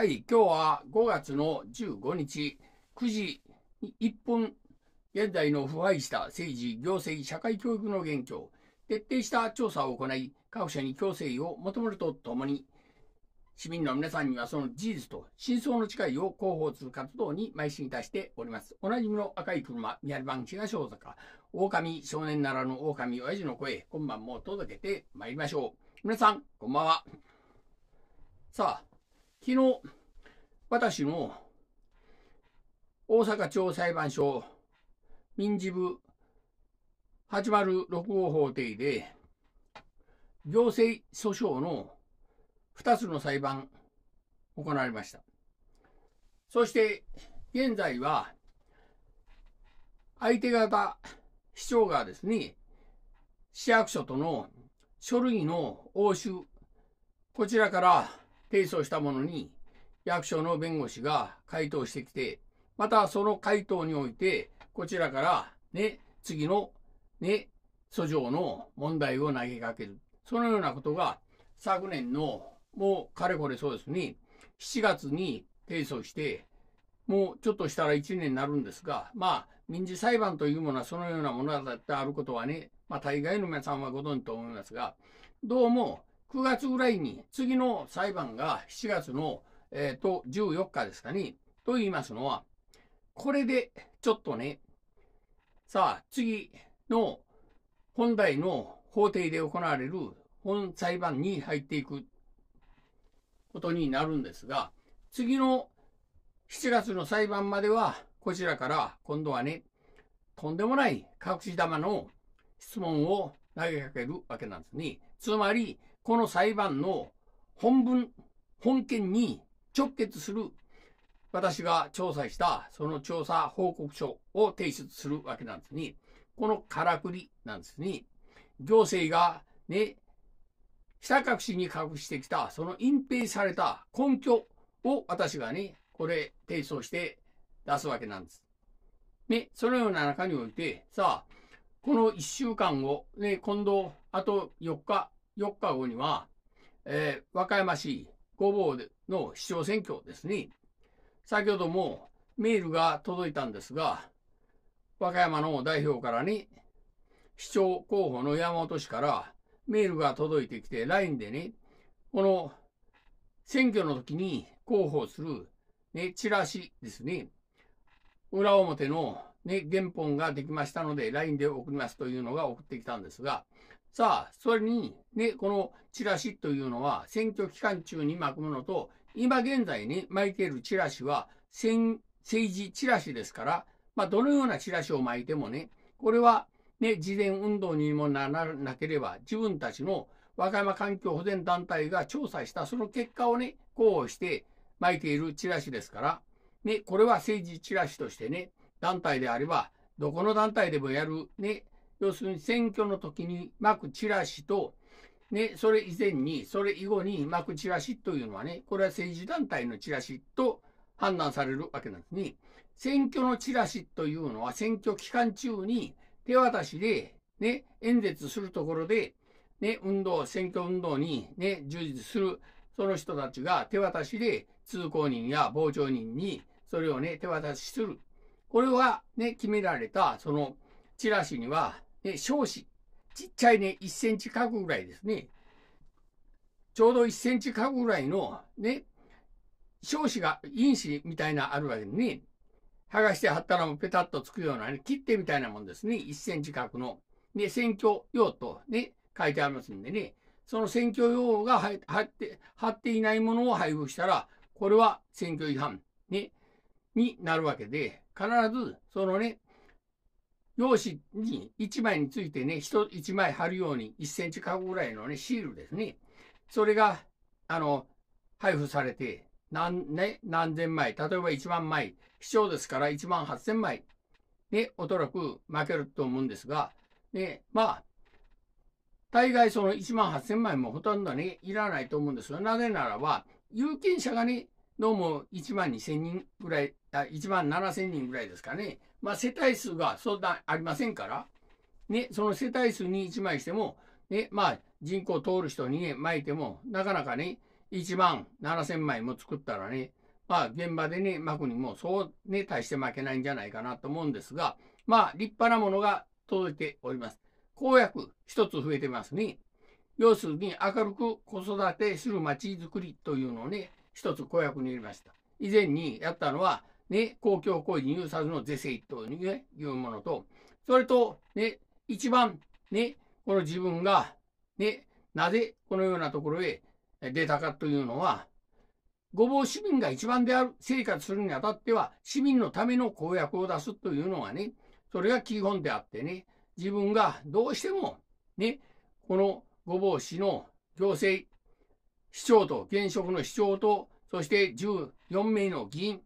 はい、今日は5月の15日9時1分現在の腐敗した政治、行政、社会教育の現況、徹底した調査を行い、各社に強制を求めるとともに、市民の皆さんにはその事実と真相の誓いを広報する活動に邁進いたしております。おなじみの赤い車、宮城版東大阪、狼少年ならぬ狼親父の声、今晩も届けてまいりましょう。皆さん、こんばんは。さあ、昨日、私の大阪地方裁判所民事部806号法廷で行政訴訟の2つの裁判行われました。そして現在は相手方市長がですね、市役所との書類の押収、こちらから提訴したものに、役所の弁護士が回答してきて、またその回答において、こちらから、ね、次の、ね、訴状の問題を投げかける。そのようなことが、昨年の、もうかれこれそうですね、7月に提訴して、もうちょっとしたら1年になるんですが、まあ、民事裁判というものはそのようなものだってあることはね、まあ、大概の皆さんはご存知と思いますが、どうも、9月ぐらいに、次の裁判が7月の、えー、と、14日ですかね。と言いますのは、これで、ちょっとね、さあ、次の本題の法廷で行われる本裁判に入っていくことになるんですが、次の7月の裁判までは、こちらから今度はね、とんでもない隠し玉の質問を投げかけるわけなんですね。つまり、この裁判の本文、本件に直結する私が調査したその調査報告書を提出するわけなんですに、このからくりなんですに、行政がね、下隠しに隠してきた、その隠蔽された根拠を私がね、これ提出をして出すわけなんです。ね、そのような中において、さあ、この1週間を、ね、今度、あと4日4日後には、えー、和歌山市御坊の市長選挙ですね。先ほどもメールが届いたんですが、和歌山の代表からに、市長候補の山本氏からメールが届いてきて、LINE でね、この選挙の時に広報する、ね、チラシですね。裏表の、ね、原本ができましたので、LINE で送りますというのが送ってきたんですが、さあ、それに、ね、このチラシというのは、選挙期間中に巻くものと、今現在に巻いているチラシは、政治チラシですから、まあ、どのようなチラシを巻いてもね、これは、ね、事前運動にもならなければ、自分たちの和歌山環境保全団体が調査したその結果をね、こうして巻いているチラシですから、ね、これは政治チラシとしてね、団体であれば、どこの団体でもやるね、要するに選挙の時に巻くチラシと、ね、それ以前に、それ以後に巻くチラシというのはね、これは政治団体のチラシと判断されるわけなんですね。選挙のチラシというのは選挙期間中に手渡しで、ね、演説するところで、ね、運動、選挙運動にね、充実する、その人たちが手渡しで通行人や傍聴人にそれをね、手渡しする。これはね、決められた、そのチラシにはで、小子。ちっちゃいね、1センチ角ぐらいですね。ちょうど1センチ角ぐらいの、ね、小子が、因子みたいなあるわけでね。剥がして貼ったらもうペタッとつくような、ね、切手みたいなもんですね。1センチ角の。で、選挙用とね、書いてありますんでね。その選挙用が貼って、貼っていないものを配布したら、これは選挙違反、ね、になるわけで、必ず、そのね、用紙に1枚についてね、1, 枚貼るように1センチ角ぐらいのね、シールですね。それが、あの、配布されて、何、ね、何千枚、例えば1万枚、市長ですから1万8千枚、ね、おそらく負けると思うんですが、ね、まあ、大概その1万8千枚もほとんどね、いらないと思うんですが、なぜならば、有権者がね、どうも1万2千人ぐらい、あ1万7千人ぐらいですかね、まあ、世帯数がそんなありませんから、ね、その世帯数に1枚しても、ね、まあ、人口通る人にね、巻いても、なかなかね、1万7000枚も作ったらね、まあ、現場でね、巻くにも、そうね、大して負けないんじゃないかなと思うんですが、まあ、立派なものが届いております。公約、一つ増えてますね。要するに、明るく子育てするまちづくりというのをね、一つ公約に入れました。以前にやったのは、ね、公共行為入札の是正というものと、それと、ね、一番、ね、この自分が、ね、なぜこのようなところへ出たかというのは、ごぼう市民が一番である、生活するにあたっては、市民のための公約を出すというのがね、それが基本であってね、自分がどうしても、ね、このごぼう市の行政、市長と、現職の市長と、そして14名の議員、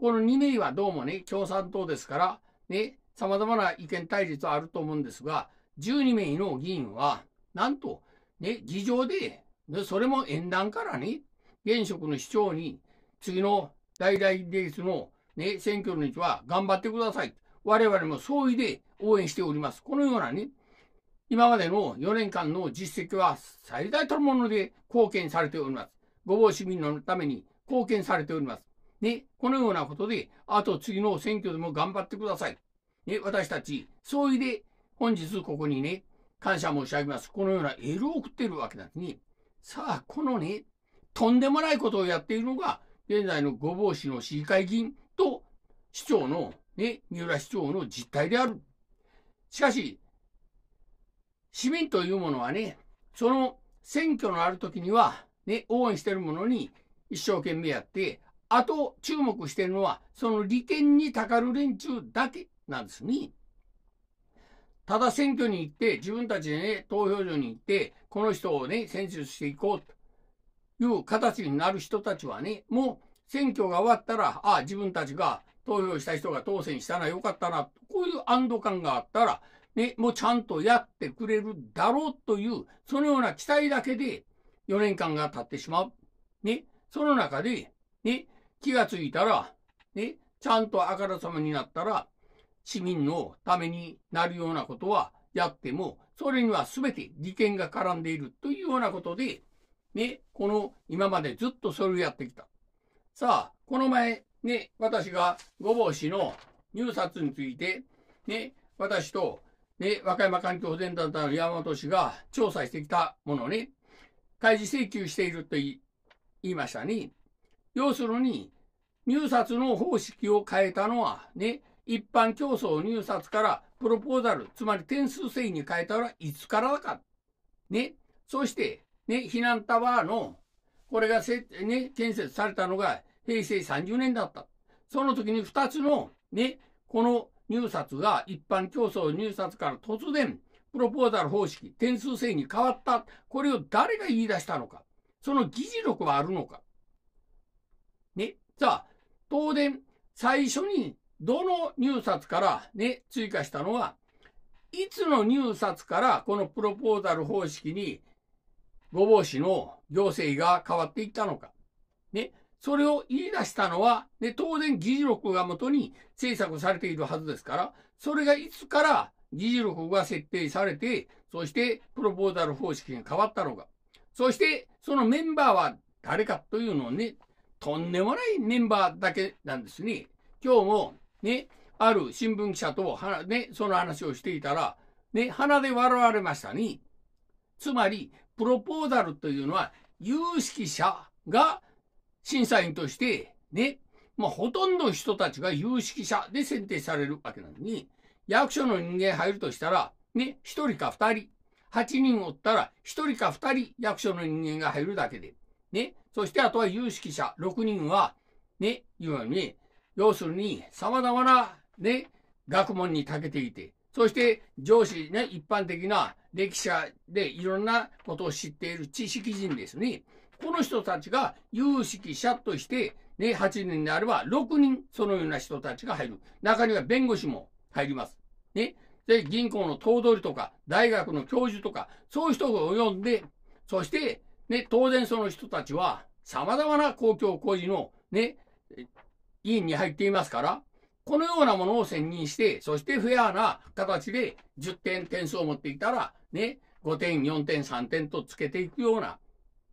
この2名はどうもね、共産党ですから、ね、様々な意見対立はあると思うんですが、12名の議員は、なんと、ね、議場で、でそれも演談からね、現職の市長に、次の大々レースの、ね、選挙の日は頑張ってください。我々も総意で応援しております。このようなね、今までの4年間の実績は最大たるもので貢献されております。ごぼう市民のために貢献されております。ね、このようなことで、あと次の選挙でも頑張ってください。ね、私たち、総意で本日ここにね、感謝申し上げます。このようなエールを送っているわけなのに、さあ、このね、とんでもないことをやっているのが、現在の御坊市の市議会議員と市長の、ね、三浦市長の実態である。しかし、市民というものはね、その選挙のある時には、ね、応援してるものに一生懸命やって、あと注目してるのは、その利権にたかる連中だけなんですね。ただ選挙に行って、自分たちでね、投票所に行って、この人をね、選出していこうという形になる人たちはね、もう選挙が終わったら、ああ、自分たちが投票した人が当選したらよかったな、こういう安堵感があったら、ね、もうちゃんとやってくれるだろうという、そのような期待だけで4年間が経ってしまう。ね、その中で、ね、気がついたら、ね、ちゃんとあからさまになったら、市民のためになるようなことはやっても、それには全て利権が絡んでいるというようなことで、ね、この今までずっとそれをやってきた。さあ、この前、ね、私がごぼう氏の入札について、ね、私と、ね、和歌山環境保全団体の山本氏が調査してきたものね、開示請求していると言いましたね。要するに、入札の方式を変えたのは、ね、一般競争入札からプロポーザル、つまり点数制に変えたのはいつからだか。ね。そして、ね、避難タワーの、これがせ、ね、建設されたのが平成30年だった。その時に2つの、ね、この入札が一般競争入札から突然、プロポーザル方式、点数制に変わった。これを誰が言い出したのか。その議事録はあるのか。ね。さあ、当然、最初にどの入札からね、追加したのは、いつの入札からこのプロポーザル方式に、ごぼう市の行政が変わっていったのか。ね。それを言い出したのは、ね、当然議事録がもとに制作されているはずですから、それがいつから議事録が設定されて、そしてプロポーザル方式が変わったのか。そして、そのメンバーは誰かというのをね、とんでもないメンバーだけなんですね。今日も、ね、ある新聞記者と、ね、その話をしていたら、ね、鼻で笑われましたね。つまり、プロポーザルというのは、有識者が審査員として、ね、まあ、ほとんどの人たちが有識者で選定されるわけなのに、役所の人間入るとしたら、ね、1人か2人、8人おったら1人か2人役所の人間が入るだけで、ね、そしてあとは有識者6人は、ね、いうように、要するに様々な、ね、学問に長けていて、そして上司ね、一般的な歴史者でいろんなことを知っている知識人ですね。この人たちが有識者として、ね、8人であれば6人そのような人たちが入る。中には弁護士も入ります。ね。で、銀行の頭取とか、大学の教授とか、そういう人を呼んで、そして、ね、当然その人たちは様々な公共工事のね、委員に入っていますから、このようなものを選任して、そしてフェアな形で10点点数を持っていたら、ね、5点、4点、3点とつけていくような、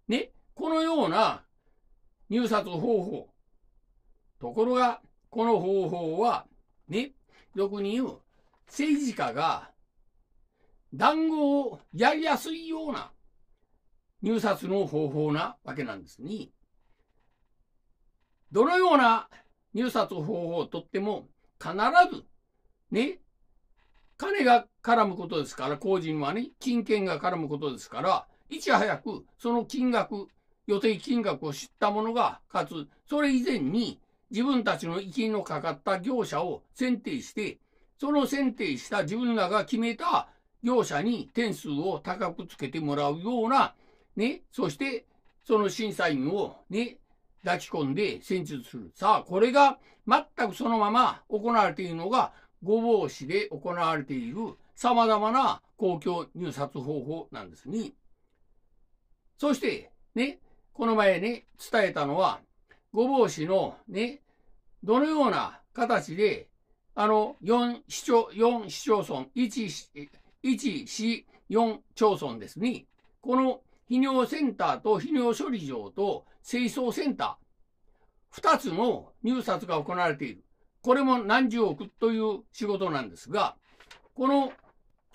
ね、このような入札方法。ところが、この方法は、ね、俗に言う、政治家が、談合をやりやすいような、入札の方法なわけなんですね。どのような入札方法をとっても必ず、ね、金が絡むことですから、工人はね、金券が絡むことですから、いち早くその金額、予定金額を知った者が、かつ、それ以前に自分たちの生きのかかった業者を選定して、その選定した自分らが決めた業者に点数を高くつけてもらうようなね、そして、その審査員をね、抱き込んで戦術する。さあ、これが全くそのまま行われているのが、御坊市で行われている様々な公共入札方法なんですね。そして、ね、この前ね、伝えたのは、御坊市のね、どのような形で、あの、4市町、4市町村、1、1市、4町村ですね。この泌尿センターと泌尿処理場と清掃センター、2つの入札が行われている。これも何十億という仕事なんですが、この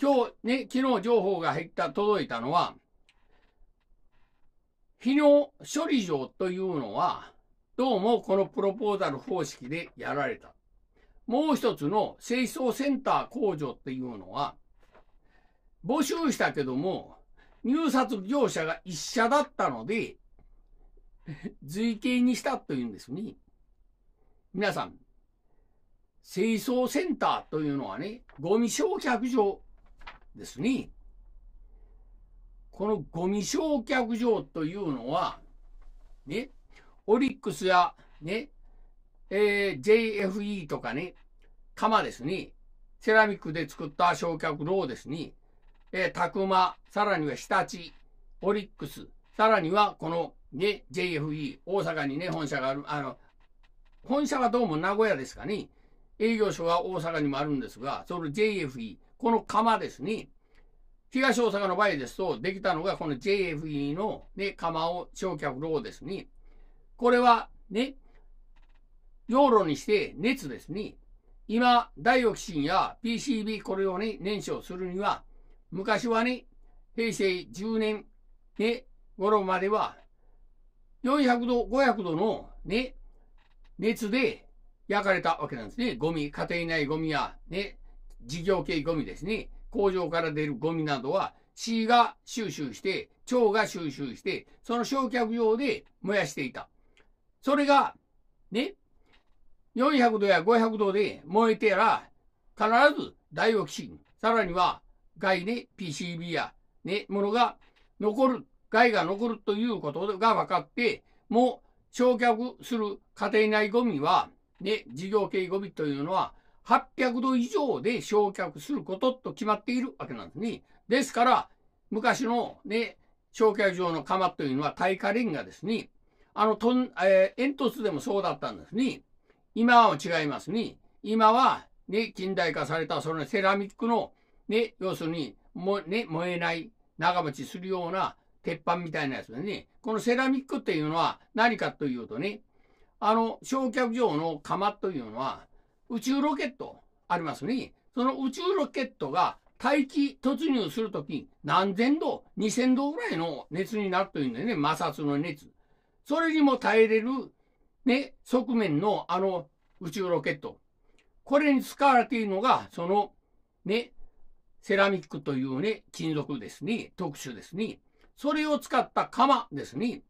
今日ね、昨日情報が入った、届いたのは、泌尿処理場というのは、どうもこのプロポーザル方式でやられた。もう一つの清掃センター工場っていうのは、募集したけども、入札業者が一社だったので、随形にしたというんですね。皆さん、清掃センターというのはね、ゴミ焼却場ですね。このゴミ焼却場というのは、ね、オリックスや、ね、えー、JFE とかね、釜ですね、セラミックで作った焼却炉ですね、えー、タクマ、さらには日立、オリックス、さらにはこのね、JFE、大阪にね、本社がある、あの、本社はどうも名古屋ですかね。営業所は大阪にもあるんですが、その JFE、この釜ですね。東大阪の場合ですと、できたのがこの JFE のね、釜を焼却炉ですね。これはね、養炉にして熱ですね。今、ダイオキシンや PCB これをね、燃焼するには、昔はね、平成10年、ね、頃までは、400度、500度の、ね、熱で焼かれたわけなんですね。ゴミ、家庭内ゴミや、ね、事業系ゴミですね。工場から出るゴミなどは、血が収集して、腸が収集して、その焼却用で燃やしていた。それが、ね、400度や500度で燃えてやら、必ずダイオキシン、さらには害に PCB や、ね、ものが残る、害が残るということが分かって、もう焼却する家庭内ゴミは、ね、事業系ゴミというのは、800度以上で焼却することと決まっているわけなんですね。ですから、昔のね、焼却場の窯というのは耐火レンガですね。あの、とん、えー、煙突でもそうだったんですね。今は違いますね。今は、ね、近代化されたそのセラミックのね、要するに、も、ね、燃えない長持ちするような鉄板みたいなやつでね、このセラミックっていうのは何かというとね、あの、焼却場の釜というのは、宇宙ロケットありますね。その宇宙ロケットが大気突入するとき、何千度、二千度ぐらいの熱になるというんだよね、摩擦の熱。それにも耐えれる、ね、側面のあの宇宙ロケット。これに使われているのが、その、ね、セラミックというね、金属ですね、特殊ですね。それを使った釜ですね。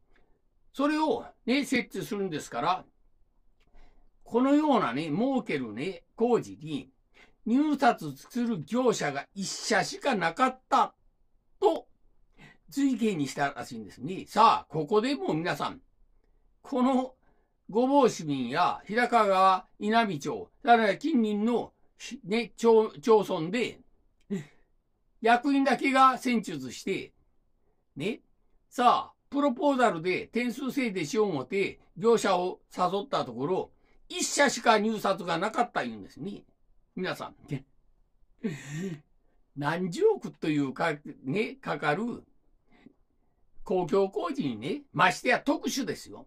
それをね、設置するんですから、このようなね、儲けるね、工事に入札する業者が一社しかなかったと、随形にしたらしいんですね。さあ、ここでも皆さん、この御坊市民や平川川稲美町、さらに近隣の、ね、町町村で役員だけが選出して、ね。さあ、プロポーザルで点数制でしようもて、業者を誘ったところ、一社しか入札がなかった言うんですね。皆さん、ね、何十億というか、ね、かかる公共工事にね、ましてや特殊ですよ。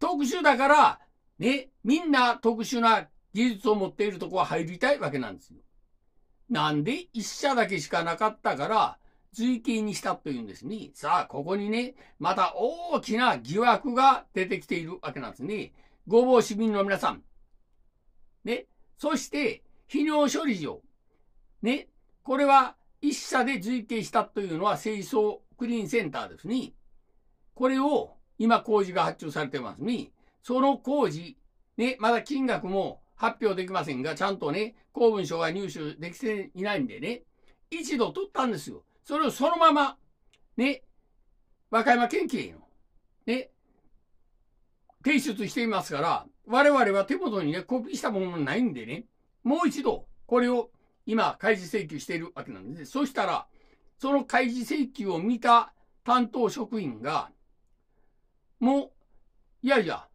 特殊だから、ね、みんな特殊な技術を持っているとこは入りたいわけなんですよ。なんで一社だけしかなかったから、随形にしたというんですね。さあ、ここにね、また大きな疑惑が出てきているわけなんですね。ごぼう市民の皆さん。ね。そして、肥尿処理場。ね。これは一社で随形したというのは清掃クリーンセンターですね。これを今工事が発注されてますね。その工事、ね、まだ金額も発表できませんが、ちゃんとね、公文書が入手できていないんでね、一度取ったんですよ。それをそのまま、ね、和歌山県警の、ね、提出していますから、我々は手元にね、コピーしたものないんでね、もう一度、これを今、開示請求しているわけなんです。そしたら、その開示請求を見た担当職員が、もう、いやいや、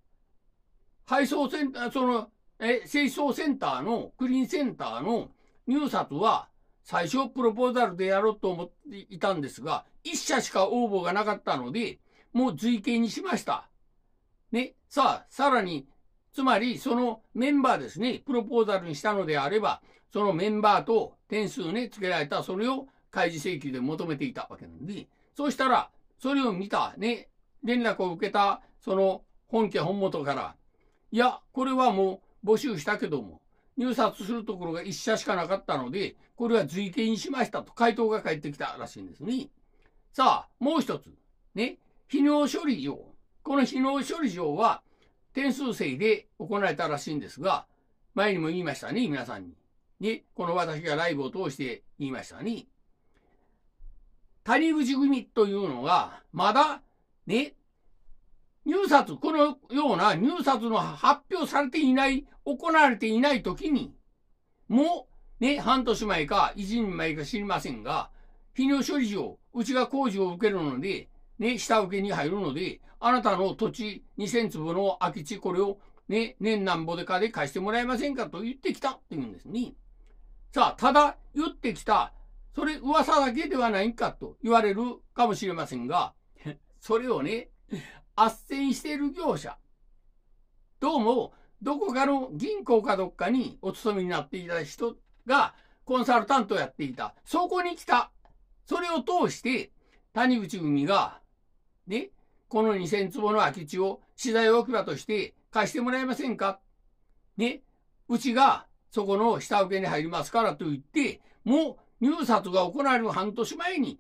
配送センター、その、え、清掃センターの、クリーンセンターの入札は、最初プロポーザルでやろうと思っていたんですが、一社しか応募がなかったので、もう随形にしました。ね。さあ、さらに、つまりそのメンバーですね、プロポーザルにしたのであれば、そのメンバーと点数ね、付けられた、それを開示請求で求めていたわけなんで、そうしたら、それを見たね、連絡を受けた、その本家本元から、いや、これはもう、募集したけども、入札するところが1社しかなかったので、これは随形にしましたと回答が返ってきたらしいんですね。さあ、もう一つ。ね、非能処理場。この非能処理場は点数制で行われたらしいんですが、前にも言いましたね、皆さんに。ね、この私がライブを通して言いましたね。谷口組というのが、まだ、ね、入札、このような入札の発表されていない、行われていない時に、もう、ね、半年前か、一年前か知りませんが、避料処理場、うちが工事を受けるので、ね、下請けに入るので、あなたの土地2000坪の空き地、これをね、年何んぼでかで貸してもらえませんかと言ってきたっていうんですね。さあ、ただ言ってきた、それ噂だけではないかと言われるかもしれませんが、それをね、斡旋している業者、どうもどこかの銀行かどっかにお勤めになっていた人がコンサルタントをやっていた。そこに来た。それを通して、谷口組が、ね、この2000坪の空き地を資材置き場として貸してもらえませんかね、うちがそこの下請けに入りますからと言って、もう入札が行われる半年前に、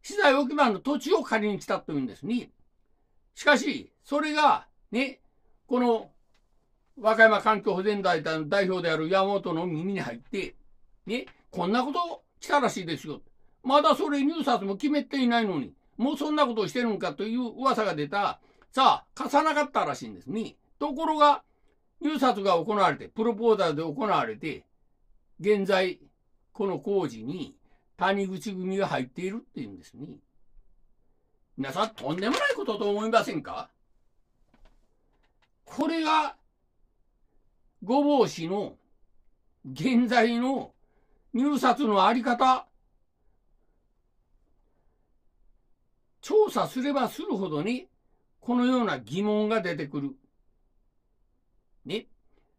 資材置き場の土地を借りに来たというんですね。しかし、それが、ね、この、和歌山環境保全団体の代表である山本の耳に入って、ね、こんなこと来たらしいですよ。まだそれ入札も決めていないのに、もうそんなことをしてるんかという噂が出た、さあ、貸さなかったらしいんですね。ところが、入札が行われて、プロポーザルで行われて、現在、この工事に谷口組が入っているっていうんですね。皆さんとんでもないことと思いませんかこれが、ごぼう氏の現在の入札のあり方、調査すればするほどに、このような疑問が出てくる。ね。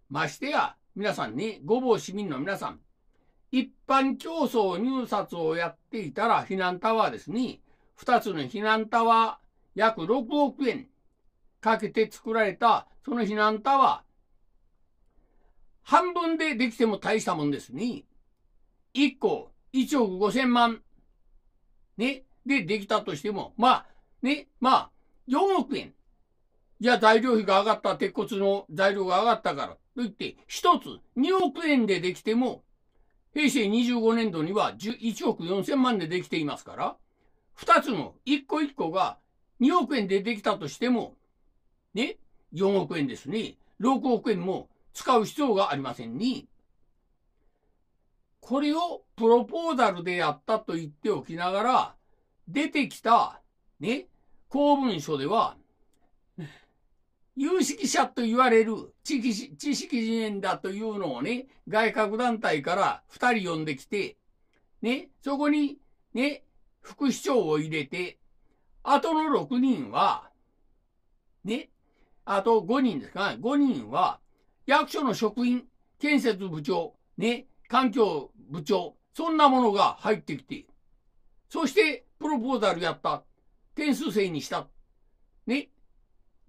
ましてや、皆さんね、ごぼう市民の皆さん、一般競争入札をやっていたら、避難タワーですね、2つの避難タワー、約6億円かけて作られたその避難タワー、半分でできても大したもんですね。1個1億5千万。ね。で、できたとしても、まあ、ね、まあ、4億円。じゃあ材料費が上がった、鉄骨の材料が上がったから、といって、1つ2億円でできても、平成25年度には1億4千万でできていますから、二つの一個一個が2億円出てきたとしても、ね、4億円ですね、6億円も使う必要がありませんに、これをプロポーザルでやったと言っておきながら、出てきた、ね、公文書では、有識者と言われる知識人縁だというのをね、外郭団体から2人呼んできて、ね、そこに、ね、副市長を入れて、あとの6人は、ね、あと5人ですか、5人は、役所の職員、建設部長、ね、環境部長、そんなものが入ってきて、そして、プロポーザルやった、点数制にした、ね、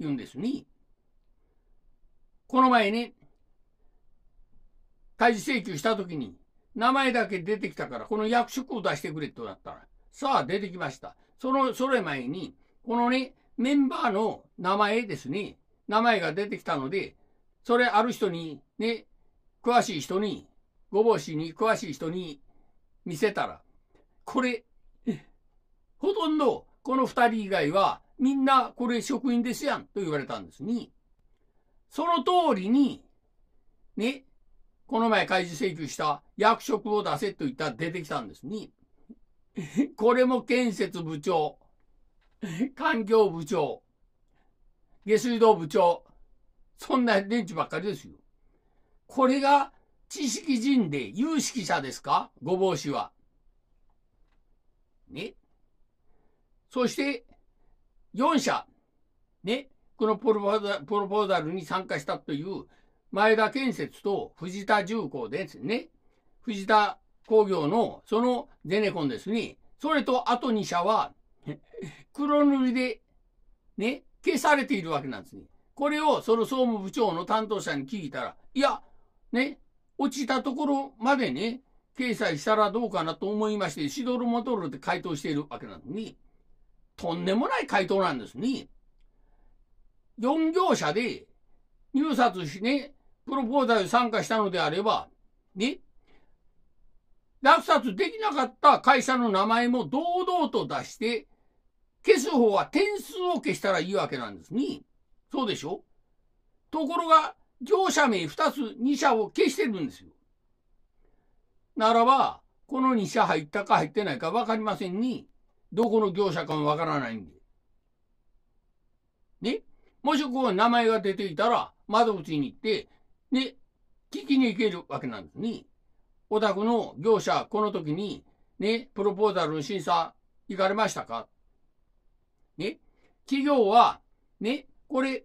言うんですね。この前ね、開示請求した時に、名前だけ出てきたから、この役職を出してくれとなったら、さあ、出てきました。その、それ前に、このね、メンバーの名前ですね。名前が出てきたので、それある人に、ね、詳しい人に、ごぼうしに詳しい人に見せたら、これ、ほとんどこの二人以外はみんなこれ職員ですやんと言われたんですに、その通りに、ね、この前開示請求した役職を出せと言ったら出てきたんですに、これも建設部長、環境部長、下水道部長、そんな電池ばっかりですよ。これが知識人で有識者ですかごぼう氏は。ね。そして、4社、ね。このプロポーザルに参加したという前田建設と藤田重工ですね。藤田工業のそのゼネコンですね。それとあと2社は、黒塗りで、ね、消されているわけなんですね。これをその総務部長の担当者に聞いたら、いや、ね、落ちたところまでね、掲載したらどうかなと思いまして、シドルモトルって回答しているわけなのに、とんでもない回答なんですね。4業者で入札しね、プロポーザル参加したのであれば、ね、落札できなかった会社の名前も堂々と出して、消す方は点数を消したらいいわけなんですね。そうでしょところが、業者名2つ、2社を消してるんですよ。ならば、この2社入ったか入ってないか分かりませんに、どこの業者かも分からないんで。ねもしこう名前が出ていたら、窓口に行って、ね、聞きに行けるわけなんですね。お宅の業者、この時に、ね、プロポーザルの審査行かれましたかね、企業は、ね、これ、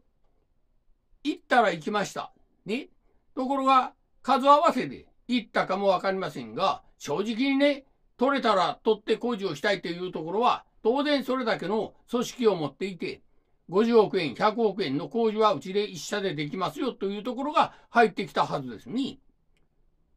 行ったら行きました。ね、ところが、数合わせで行ったかもわかりませんが、正直にね、取れたら取って工事をしたいというところは、当然それだけの組織を持っていて、50億円、100億円の工事はうちで一社でできますよというところが入ってきたはずですね。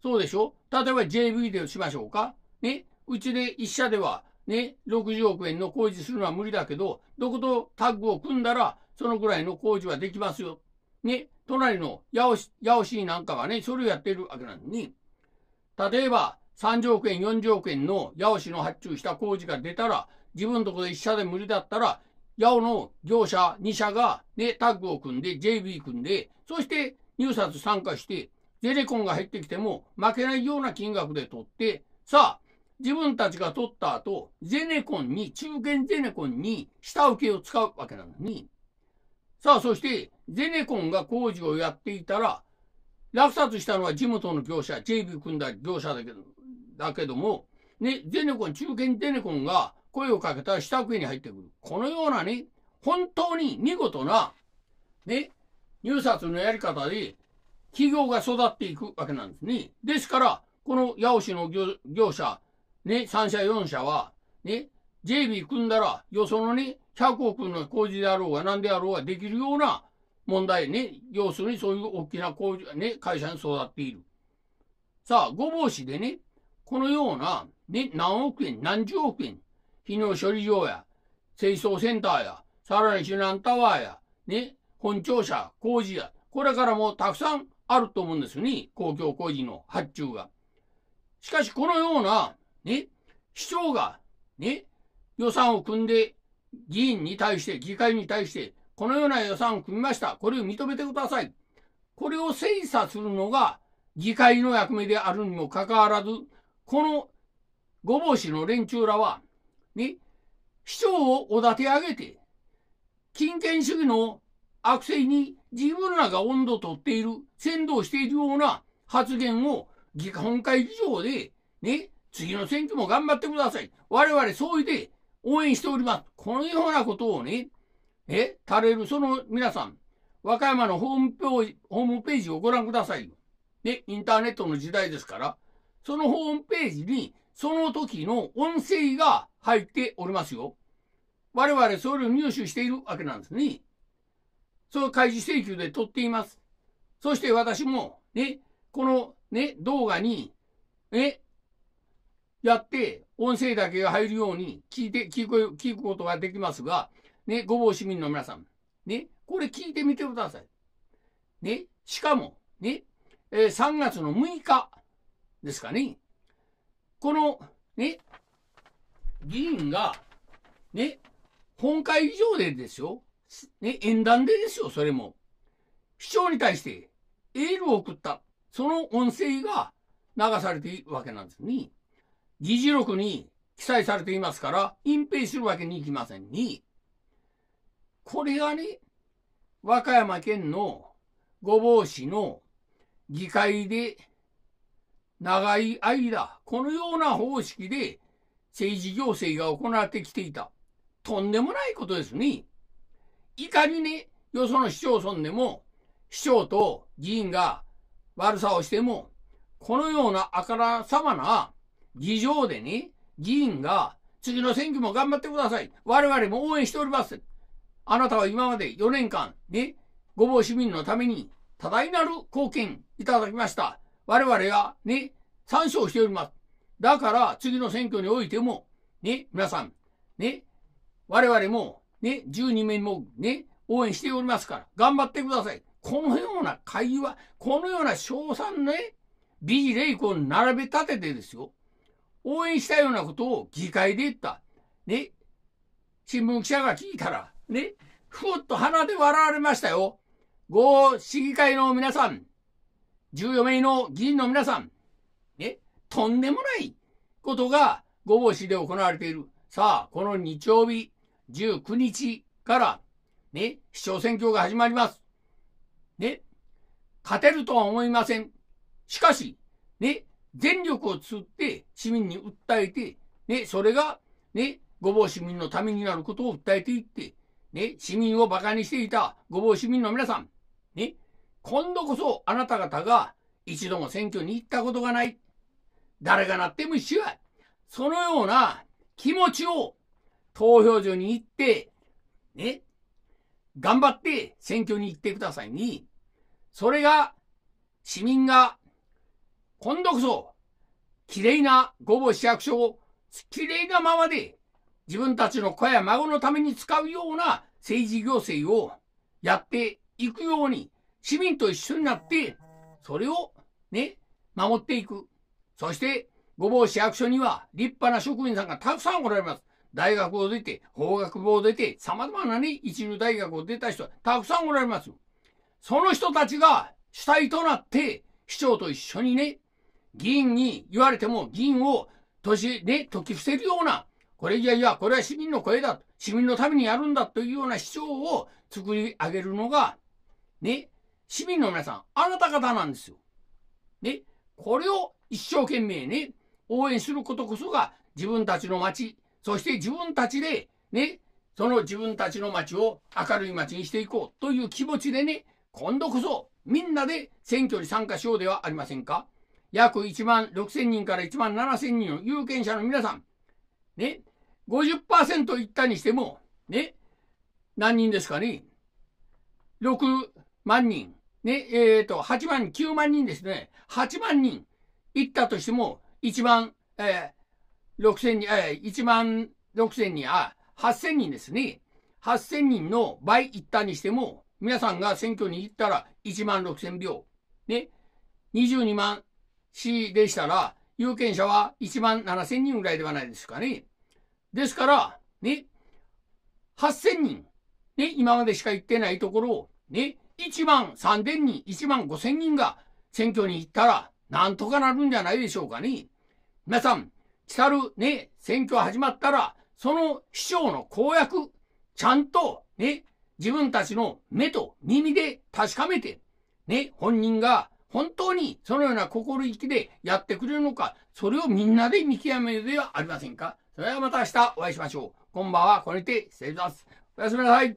そうでしょ例えば JV でしましょうか。ね。うちで一社では、ね、60億円の工事するのは無理だけど、どことタッグを組んだら、そのぐらいの工事はできますよ。ね。隣の八尾市、八尾市なんかがね、それをやってるわけなのに、例えば、30億円、40億円の八尾市の発注した工事が出たら、自分のとこで1社で無理だったら、八尾の業者2社がね、タッグを組んで、JB 組んで、そして入札参加して、ゼネコンが入ってきても負けないような金額で取って、さあ、自分たちが取った後、ゼネコンに、中堅ゼネコンに下請けを使うわけなのに、さあ、そして、ゼネコンが工事をやっていたら、落札したのは地元の業者、JB 組んだ業者だけど、だけども、ね、ゼネコン、中堅ゼネコンが声をかけたら下請けに入ってくる。このようなね、本当に見事な、ね、入札のやり方で、企業が育っていくわけなんですね。ですから、この八尾市の業者、ね、3社4社は、ね、JB 組んだら、よそのね、100億の工事であろうが何であろうができるような問題ね、要するにそういう大きな工事、ね、会社に育っている。さあ、ごぼう市でね、このような、ね、何億円、何十億円、肥料処理場や、清掃センターや、さらに避難タワーや、ね、本庁舎、工事や、これからもたくさんあると思うんですよね。公共工事の発注が。しかし、このような、ね、市長が、ね、予算を組んで、議員に対して、議会に対して、このような予算を組みました。これを認めてください。これを精査するのが、議会の役目であるにもかかわらず、この、ごぼう氏の連中らは、ね、市長をおだて上げて、金権主義の悪性に自分らが温度をとっている、先導しているような発言を議会本会議場で、ね、次の選挙も頑張ってください。我々総意で応援しております。このようなことをね、え、垂れるその皆さん、和歌山のホームページ、ホームページをご覧ください。ね、インターネットの時代ですから、そのホームページにその時の音声が入っておりますよ。我々それを入手しているわけなんですね。その開示請求で取っています。そして私も、ね、このね、動画に、ね、やって、音声だけが入るように聞いて、聞く、聞くことができますが、ね、ごぼう市民の皆さん、ね、これ聞いてみてください。ね、しかも、ね、えー、3月の6日ですかね、この、ね、議員が、ね、本会議場でですよ、ね、縁談でですよ、それも。市長に対してエールを送った。その音声が流されているわけなんですね。議事録に記載されていますから、隠蔽するわけにいきませんに。これがね、和歌山県の御坊市の議会で長い間、このような方式で政治行政が行ってきていた。とんでもないことですね。いかにね、よその市町村でも、市長と議員が悪さをしても、このようなあからさまな議場でね、議員が次の選挙も頑張ってください。我々も応援しております。あなたは今まで4年間、ね、ごぼう市民のために多大なる貢献いただきました。我々はね、参照しております。だから次の選挙においても、ね、皆さん、ね、我々もね、12名もね、応援しておりますから、頑張ってください。このような会話、このような賞賛ね、美レイコを並べ立ててですよ、応援したようなことを議会で言った。ね、新聞記者が聞いたら、ね、ふっと鼻で笑われましたよ。ご市議会の皆さん、14名の議員の皆さん、ね、とんでもないことがご防止で行われている。さあ、この日曜日、19日から、ね、市長選挙が始まります。ね、勝てるとは思いません。しかし、ね、全力をつって市民に訴えて、ね、それが、ね、ごぼう市民のためになることを訴えていって、ね、市民を馬鹿にしていたごぼう市民の皆さん、ね、今度こそあなた方が一度も選挙に行ったことがない。誰がなっても一緒や。そのような気持ちを投票所に行って、ね、頑張って選挙に行ってくださいに、それが、市民が、今度こそ、綺麗な御坊市役所を、綺麗なままで、自分たちの子や孫のために使うような政治行政をやっていくように、市民と一緒になって、それを、ね、守っていく。そして、御坊市役所には立派な職員さんがたくさんおられます。大学を出て、法学部を出て、様々なね、一流大学を出た人、たくさんおられます。その人たちが主体となって、市長と一緒にね、議員に言われても、議員を年で解き伏せるような、これいやいや、これは市民の声だ、市民のためにやるんだというような市長を作り上げるのが、ね、市民の皆さん、あなた方なんですよ。ね、これを一生懸命ね、応援することこそが自分たちの町、そして自分たちで、ね、その自分たちの町を明るい町にしていこうという気持ちでね、今度こそみんなで選挙に参加しようではありませんか。約1万6000人から1万7000人の有権者の皆さん、ね、50%いったにしても、ね、何人ですかね。6万人、ね、えっ、ー、と、8万、9万人ですね。8万人いったとしても、一番、えー6千人、えー、1万6千人、あ、8千人ですね。8千人の倍いったにしても、皆さんが選挙に行ったら1万6千票。ね。22万市でしたら、有権者は1万7千人ぐらいではないですかね。ですから、ね。8千人。ね。今までしか行ってないところを、ね。1万3千人、1万5千人が選挙に行ったら、なんとかなるんじゃないでしょうかね。皆さん、来たるね、選挙始まったら、その市長の公約、ちゃんとね、自分たちの目と耳で確かめて、ね、本人が本当にそのような心意気でやってくれるのか、それをみんなで見極めるではありませんか。それではまた明日お会いしましょう。こんばんは、これにて失礼します。おやすみなさい。